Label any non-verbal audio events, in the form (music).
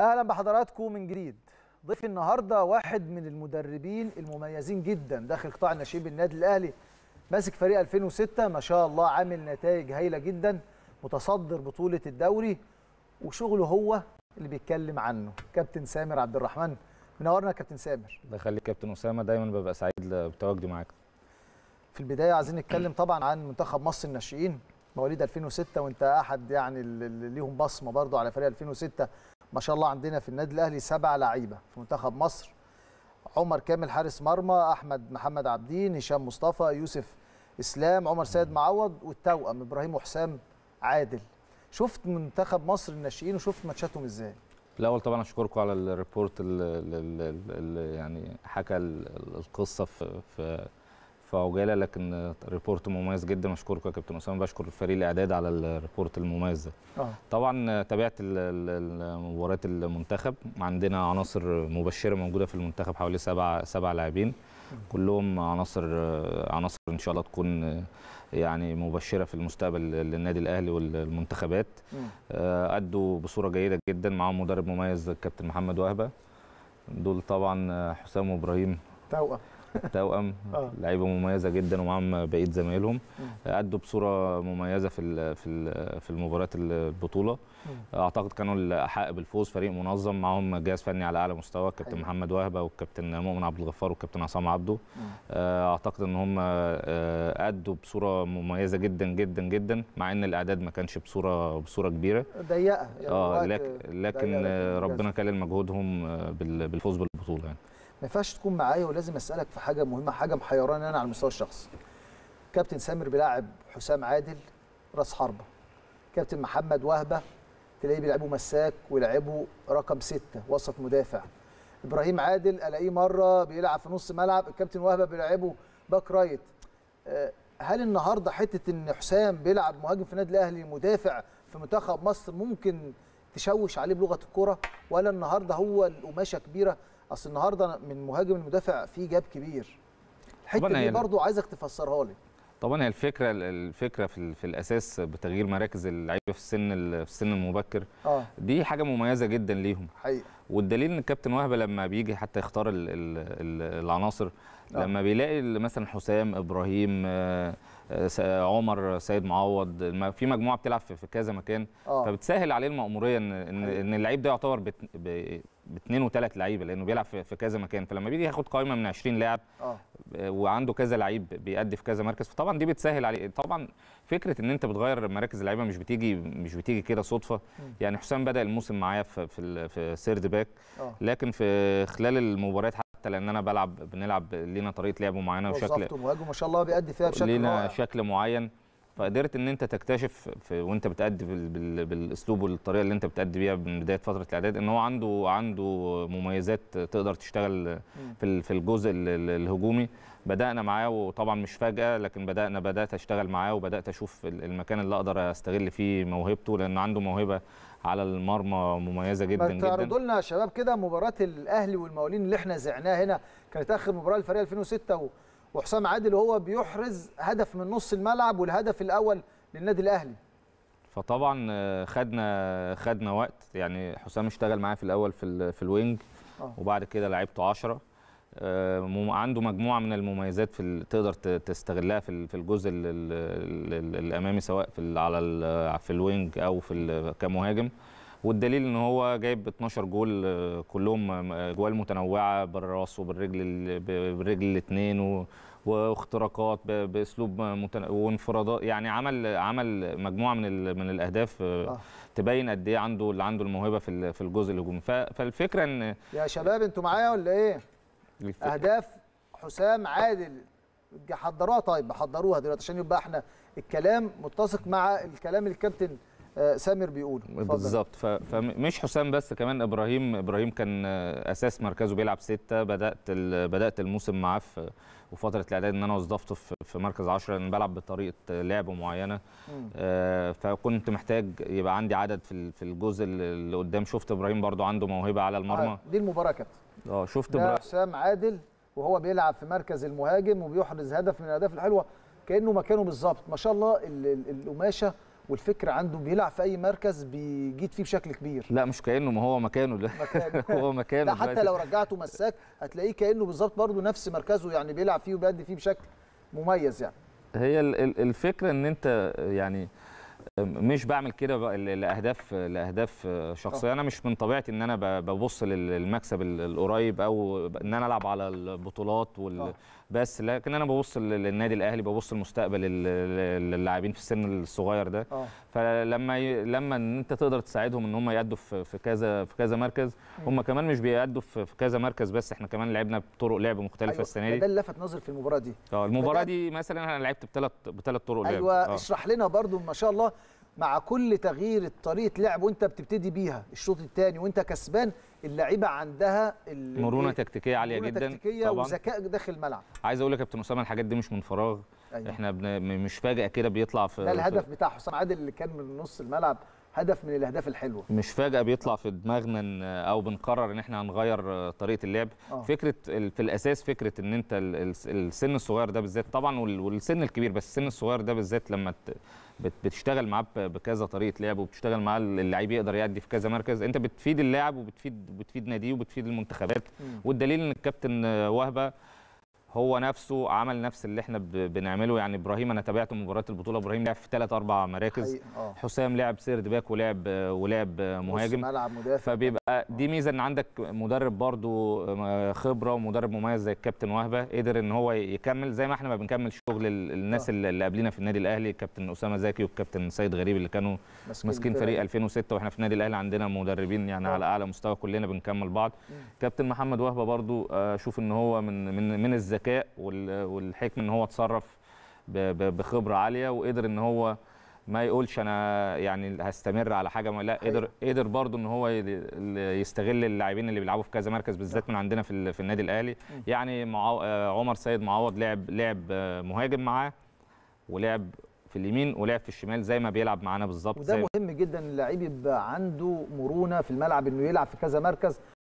اهلا بحضراتكم من جديد ضيف النهارده واحد من المدربين المميزين جدا داخل قطاع الناشئين بالنادي الاهلي ماسك فريق 2006 ما شاء الله عامل نتائج هايله جدا متصدر بطوله الدوري وشغله هو اللي بيتكلم عنه كابتن سامر عبد الرحمن منورنا كابتن سامر الله يخليك كابتن اسامه دايما ببقى سعيد بتواجدي معاك في البدايه عايزين نتكلم طبعا عن منتخب مصر الناشئين مواليد 2006 وانت احد يعني اللي ليهم بصمه برضو على فريق 2006 ما شاء الله عندنا في النادي الاهلي سبع لعيبه في منتخب مصر عمر كامل حارس مرمى احمد محمد عبدين هشام مصطفى يوسف اسلام عمر سيد معوض والتوأم ابراهيم وحسام عادل شفت منتخب مصر الناشئين وشفت ماتشاتهم ازاي الاول طبعا اشكركم على الريبورت اللي يعني حكى القصه في فعجاله لكن ريبورت مميز جدا اشكرك يا كابتن اسامه بشكر فريق الاعداد على الريبورت المميز ده آه. طبعا تابعت مباريات المنتخب عندنا عناصر مبشره موجوده في المنتخب حوالي سبع سبع لاعبين كلهم عناصر عناصر ان شاء الله تكون يعني مبشره في المستقبل للنادي الاهلي والمنتخبات آه، ادوا بصوره جيده جدا معاهم مدرب مميز الكابتن محمد وهبه دول طبعا حسام وابراهيم توأم توأم (laughs) آه. لعيبه مميزه جدا ومعاهم بقيه زمايلهم ادوا بصوره مميزه في في في المباريات البطوله اعتقد كانوا الاحق بالفوز فريق منظم معاهم جهاز فني على اعلى مستوى كابتن محمد وهبه والكابتن مؤمن عبد الغفار والكابتن عصام عبده آه، اعتقد ان هم ادوا آه، بصوره مميزه جدا جدا جدا مع ان الاعداد ما كانش بصوره بصوره كبيره ضيقه يعني اه لكن, لكن ربنا كلل مجهودهم بالفوز بالبطوله يعني ما ينفعش تكون معايا ولازم اسالك في في حاجه مهمه حاجه محيراني انا على المستوى الشخصي كابتن سامر بيلاعب حسام عادل راس حربه كابتن محمد وهبه تلاقيه بيلعبه مساك ويلعبه رقم ستة وسط مدافع ابراهيم عادل الاقيه مره بيلعب في نص ملعب الكابتن وهبه بيلعبه باك رايت آه، هل النهارده حته ان حسام بيلعب مهاجم في النادي الاهلي مدافع في منتخب مصر ممكن تشوش عليه بلغه الكره ولا النهارده هو القماشه كبيره اصل النهارده من مهاجم المدافع في جاب كبير الحته دي يعني برضو عايزك تفسرها لي طبعا هي الفكره الفكره في, في الاساس بتغيير مراكز اللعيبه في السن في السن المبكر آه. دي حاجه مميزه جدا ليهم حقيقة. والدليل ان الكابتن وهبه لما بيجي حتى يختار الـ الـ الـ العناصر آه. لما بيلاقي مثلا حسام ابراهيم آه, آه، عمر سيد معوض في مجموعه بتلعب في كذا مكان آه. فبتسهل عليه المأموريه ان ان اللعيب ده يعتبر باثنين وثلاث لعيبه لانه بيلعب في كذا مكان فلما بيجي ياخد قائمه من 20 لاعب آه. آه. وعنده كذا لعيب بيأدي في كذا مركز فطبعا دي بتسهل عليه طبعا فكره ان انت بتغير مراكز اللعيبه مش بتيجي مش بتيجي كده صدفه م. يعني حسام بدا الموسم معايا في في, في سيرد باك آه. لكن في خلال المباريات حتى لان انا بلعب بنلعب لينا طريقه لعب معينه وشكل ومهاجم ما شاء الله بيأدي فيها بشكل لينا شكل معين فقدرت ان انت تكتشف في وانت بتأدي بالاسلوب والطريقه اللي انت بتأدي بيها من بدايه فتره الاعداد ان هو عنده عنده مميزات تقدر تشتغل في في الجزء الهجومي بدانا معاه وطبعا مش فجاه لكن بدانا بدات اشتغل معاه وبدات اشوف المكان اللي اقدر استغل فيه موهبته لان عنده موهبه على المرمى مميزه جدا جدا تعرضوا لنا يا شباب كده مباراه الاهلي والمولين اللي احنا زعناها هنا كانت اخر مباراه للفريق 2006 وحسام عادل وهو بيحرز هدف من نص الملعب والهدف الاول للنادي الاهلي فطبعا آه، خدنا خدنا وقت يعني حسام اشتغل معايا في الاول في في الوينج آه. وبعد كده لعبته 10 آه، عنده مجموعه من المميزات في تقدر تستغلها في في الجزء الامامي سواء في على في الوينج او في كمهاجم والدليل ان هو جايب 12 جول آه، كلهم آه، جوال متنوعه بالراس وبالرجل بالرجل الاثنين واختراقات باسلوب متن... وانفرادات يعني عمل عمل مجموعه من ال... من الاهداف آه. آه. تبين قد ايه عنده اللي عنده الموهبه في في الجزء الهجومي ف... فالفكره ان يا شباب انتوا معايا ولا ايه؟ الفكرة. اهداف حسام عادل حضروها طيب حضروها دلوقتي عشان يبقى احنا الكلام متسق مع الكلام الكابتن آه، سامر بيقوله بالظبط فمش حسام بس كمان ابراهيم ابراهيم كان اساس مركزه بيلعب سته بدات بدات الموسم معاه في وفتره الاعداد ان انا وظفته في مركز 10 لان بلعب بطريقه لعب معينه آه، فكنت محتاج يبقى عندي عدد في الجزء اللي قدام شفت ابراهيم برده عنده موهبه على المرمى آه، دي المباراه كابتن اه شفت ابراهيم حسام عادل وهو بيلعب في مركز المهاجم وبيحرز هدف من الاهداف الحلوه كانه مكانه بالظبط ما شاء الله القماشه والفكر عنده بيلعب في اي مركز بيجيد فيه بشكل كبير لا مش كانه ما هو مكانه ده مكانه. (laughs) هو مكانه لا حتى لو رجعته مساك هتلاقيه كانه بالظبط برضه نفس مركزه يعني بيلعب فيه وبيأدي فيه بشكل مميز يعني هي الفكره ان انت يعني مش بعمل كده لاهداف لاهداف شخصيه آه. انا مش من طبيعتي ان انا ببص للمكسب القريب او ان انا العب على البطولات وال آه. بس لكن انا ببص للنادي الاهلي ببص لمستقبل اللاعبين في السن الصغير ده أوه. فلما ي... لما انت تقدر تساعدهم ان هم يأدوا في... كذا في كذا مركز هم كمان مش بيأدوا في... كذا مركز بس احنا كمان لعبنا بطرق لعب مختلفه أيوة. السنه دي ده اللي لفت نظري في المباراه دي اه المباراه دي مثلا انا لعبت بثلاث بثلاث طرق أيوة لعب ايوه آه. اشرح لنا برضو ما شاء الله مع كل تغيير طريقه لعب وانت بتبتدي بيها الشوط الثاني وانت كسبان اللعيبه عندها إيه، مرونه تكتيكيه عاليه جدا تكتيكيه طبعا وذكاء داخل الملعب عايز اقول لك يا كابتن اسامه الحاجات دي مش من فراغ أيوة. احنا بن... مش فاجئ كده بيطلع في ده الهدف بتاع حسام عادل اللي كان من نص الملعب هدف من الاهداف الحلوه مش فجاه بيطلع في دماغنا او بنقرر ان احنا هنغير طريقه اللعب أوه. فكره في الاساس فكره ان انت السن الصغير ده بالذات طبعا والسن الكبير بس السن الصغير ده بالذات لما بتشتغل معاه بكذا طريقه لعب وبتشتغل معاه اللعيب يقدر يعدي في كذا مركز انت بتفيد اللاعب وبتفيد بتفيد ناديه وبتفيد المنتخبات والدليل ان الكابتن وهبه هو نفسه عمل نفس اللي احنا بنعمله يعني ابراهيم انا تابعت مباريات البطوله ابراهيم لعب في ثلاث اربع مراكز آه. حسام لعب سيرد باك ولعب ولعب مهاجم ملعب مدافع فبيبقى آه. دي ميزه ان عندك مدرب برضو آه، خبره ومدرب مميز زي الكابتن وهبه قدر ان هو يكمل زي ما احنا ما بنكمل شغل الناس اللي قبلينا في النادي الاهلي الكابتن اسامه زكي والكابتن سيد غريب اللي كانوا ماسكين فريق 2006 واحنا في النادي الاهلي عندنا مدربين يعني على اعلى مستوى كلنا بنكمل بعض كابتن محمد وهبه برضو اشوف ان هو من من من الذكاء والحكمه ان هو اتصرف بخبره عاليه وقدر ان هو ما يقولش انا يعني هستمر على حاجه ما لا قدر قدر برضه ان هو يستغل اللاعبين اللي بيلعبوا في كذا مركز بالذات من عندنا في, في النادي الاهلي يعني آه، عمر سيد معوض لعب لعب آه، مهاجم معاه ولعب في اليمين ولعب في الشمال زي ما بيلعب معانا بالظبط وده مهم جدا اللاعب يبقى عنده مرونه في الملعب انه يلعب في كذا مركز